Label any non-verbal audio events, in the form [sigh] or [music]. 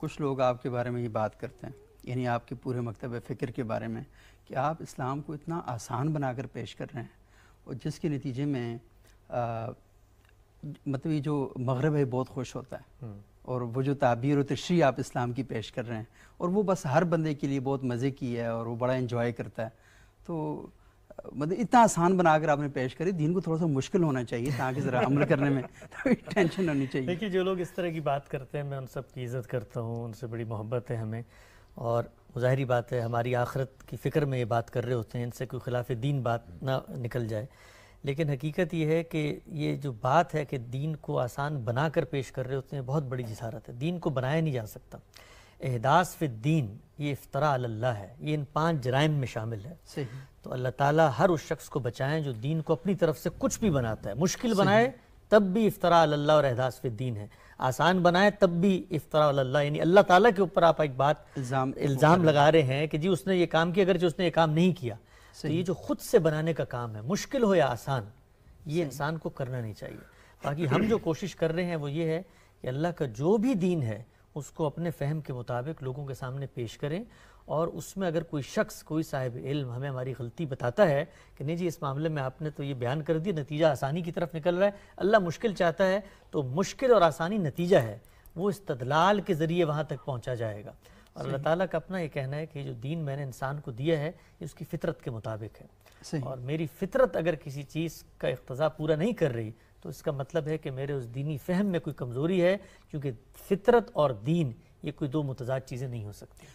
कुछ लोग आपके बारे में ही बात करते हैं यानी आपके पूरे मकतब फ़िक्र के बारे में कि आप इस्लाम को इतना आसान बनाकर पेश कर रहे हैं और जिसके नतीजे में आ, मतलब ये जो मगरब है बहुत खुश होता है हम्म। और वो जो ताबीर और तशरी आप इस्लाम की पेश कर रहे हैं और वो बस हर बंदे के लिए बहुत मज़े की है और वो बड़ा इन्जॉय करता है तो मतलब इतना आसान बनाकर आपने पेश करी दीन को थोड़ा सा मुश्किल होना चाहिए ताकि ज़रा अमल करने में [laughs] थोड़ी टेंशन होनी चाहिए देखिए जो लोग इस तरह की बात करते हैं मैं उन सब की इज़्ज़त करता हूँ उनसे बड़ी मोहब्बत है हमें और ज़ाहरी बात है हमारी आखरत की फ़िक्र में ये बात कर रहे होते हैं इनसे कोई खिलाफ दीन बात ना निकल जाए लेकिन हकीकत ये है कि ये जो बात है कि दीन को आसान बना कर पेश कर रहे होते हैं बहुत बड़ी जिसारत है दीन को बनाया नहीं जा सकता एहदास फ़िद्दीन ये इफ्तरा अल्लाह है ये इन पांच जराइम में शामिल है तो अल्लाह ताला हर उस शख्स को बचाएं जो दीन को अपनी तरफ से कुछ भी बनाता है मुश्किल बनाए तब भी इफ्तरा अल्लाह और एहदास फ़िद्दीन है आसान बनाए तब भी इफ्तरा अल्लाह यानी अल्लाह ताला के ऊपर आप एक बात इल्ज़ाम इल्ज़ाम लगा रहे हैं कि जी उसने ये काम किया अगर जो उसने ये काम नहीं किया तो ये जो खुद से बनाने का काम है मुश्किल हो या आसान ये इंसान को करना नहीं चाहिए बाकी हम जो कोशिश कर रहे हैं वो ये है कि अल्लाह का जो भी दीन है उसको अपने फहम के मुताबिक लोगों के सामने पेश करें और उसमें अगर कोई शख्स कोई साहिब इल्म हमें हमारी गलती बताता है कि नहीं जी इस मामले में आपने तो ये बयान कर दिया नतीजा आसानी की तरफ निकल रहा है अल्लाह मुश्किल चाहता है तो मुश्किल और आसानी नतीजा है वो इस्तलाल के ज़रिए वहाँ तक पहुँचा जाएगा और अल्लाह ताला का अपना ये कहना है कि जो दीन मैंने इंसान को दिया है ये उसकी फितरत के मुताबिक है और मेरी फितरत अगर किसी चीज़ का इकतज़ा पूरा नहीं कर रही तो इसका मतलब है कि मेरे उस दीनी फहम में कोई कमज़ोरी है क्योंकि फितरत और दीन ये कोई दो मुतजाद चीज़ें नहीं हो सकती